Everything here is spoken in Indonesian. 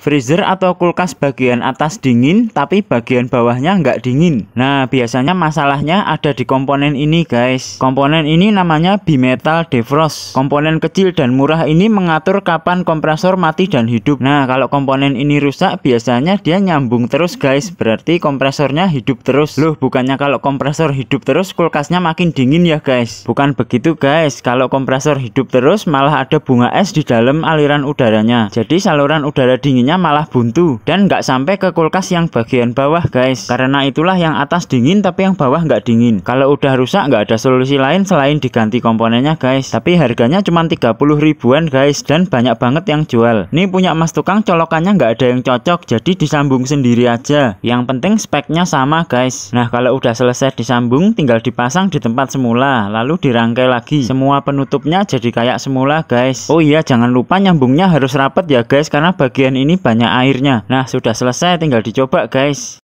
Freezer atau kulkas bagian atas dingin tapi bagian bawahnya nggak dingin. Nah, biasanya masalahnya ada di komponen ini guys. Komponen ini namanya bimetal defrost. Komponen kecil dan murah ini mengatur kapan kompresor mati dan hidup. Nah, kalau komponen ini rusak biasanya dia nyambung terus guys. Berarti kompresornya hidup terus. Loh, bukannya kalau kompresor hidup terus kulkasnya makin dingin ya guys. Bukan begitu guys. Kalau kompresor hidup terus malah ada bunga es di dalam aliran udaranya. Jadi saluran udara dinginnya malah buntu dan nggak sampai ke kulkas yang bagian bawah guys karena itulah yang atas dingin tapi yang bawah nggak dingin kalau udah rusak nggak ada solusi lain selain diganti komponennya guys tapi harganya cuma 30 ribuan guys dan banyak banget yang jual ini punya mas tukang colokannya nggak ada yang cocok jadi disambung sendiri aja yang penting speknya sama guys nah kalau udah selesai disambung tinggal dipasang di tempat semula lalu dirangkai lagi semua penutupnya jadi kayak semula guys oh iya jangan lupa nyambungnya harus rapet ya guys karena bagian ini banyak airnya. Nah, sudah selesai tinggal dicoba guys.